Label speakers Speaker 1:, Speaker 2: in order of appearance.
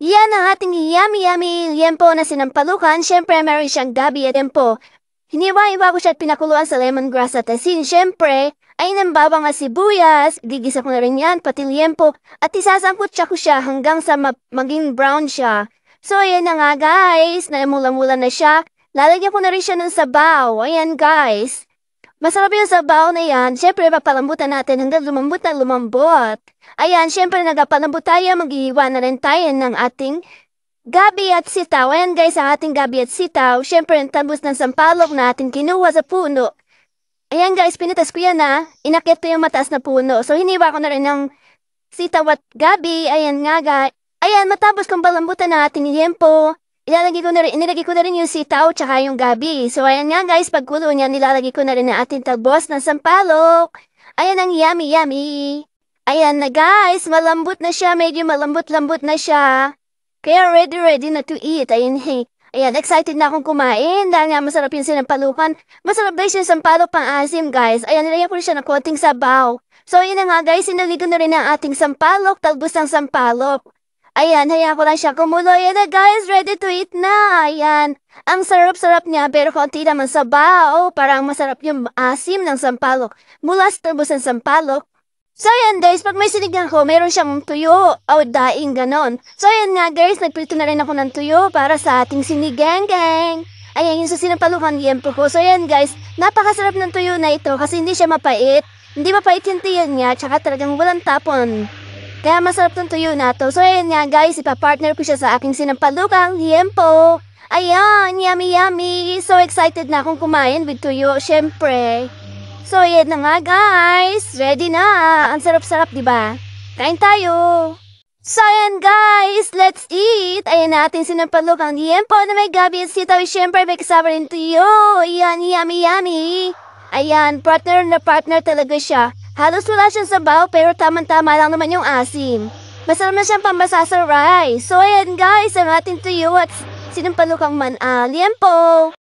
Speaker 1: Yan ang ating yummy-yummy liempo na sinampalukan. Siyempre, meron siyang gabi at liempo. Hiniwa-iwa siya at pinakuluan sa lemongrass at asin. Siyempre, ay nambabang nga sibuyas. Gigisa ko na rin yan, pati liempo. At isasangkot siya ko siya hanggang sa ma maging brown siya. So, ayan na nga guys. Naimula-mula na siya. Lalagyan ko na rin siya ng sabaw. Ayan guys. Masarap yung sabaw na yan. Siyempre, papalambutan natin hanggang lumambot na lumambot. Ayan, siyempre, nagpalambot tayo. Mag-iiwan na rin tayo ng ating gabi at sitaw. Ayan guys, ang ating gabi at sitaw. Siyempre, ang tambos ng sampalok na ating kinuha sa puno. Ayan guys, pinitas ko yan ha. Inakit ko yung mataas na puno. So, hiniwa ko na rin ng sitaw at gabi. Ayan nga guys. Ayan, matapos kong balambutan na ating yempo. Ilalagay ko na rin, inilagay ko na rin yung sitaw tsaka yung gabi. So ayan nga guys, pagkulo niya, nilalagay ko na rin ang ating talbos ng sampalok. Ayan ang yummy yummy. Ayan na guys, malambot na siya, medyo malambot-lambot na siya. Kaya ready ready na to eat. Ayan, hey. Ayan, excited na akong kumain dahil nga masarap yung sinampalukan. Masarap guys yung sampalok pang asim guys. Ayan, nilagyan ko siya ng konting sabaw. So ayan na nga guys, sinaligo na rin ang ating sampalok, talbos ng sampalok. Ayan, hayaan ko lang siya kumulo. Ayan na guys, ready to eat na. Ayan. Ang sarap-sarap niya pero konti naman sa bao. Parang masarap yung asim ng sampalok. Mula sa turbos ng sampalok. So ayan guys, pag may sinigang ko, meron siyang tuyo o oh, daing ganon. So ayan nga guys, nagprito na rin ako ng tuyo para sa ating sinigang gang. Ayan yung sa sinampalukan yempo ko. So ayan guys, napakasarap ng tuyo na ito kasi hindi siya mapait. Hindi mapait yung tiyan niya, tsaka talagang walang tapon. Kaya masarap tong tuyo na to. So ayun nga guys, ipapartner ko siya sa aking sinampalukang liempo. Ayan, yummy yummy. So excited na akong kumain with tuyo, syempre. So ayun na nga guys, ready na. Ang sarap-sarap, di ba? Kain tayo. So ayan guys, let's eat. Ayan natin sinampalukang liempo na may gabi at sitaw. Syempre may kasama rin tuyo. Ayan, yummy yummy. Ayan, partner na partner talaga siya. Halos wala siyang sabaw pero tamang-tama lang naman yung asim. Masarap na siyang pambasa sa rice. So ayan guys, ang ating tuyo at sinumpalukang man alian po.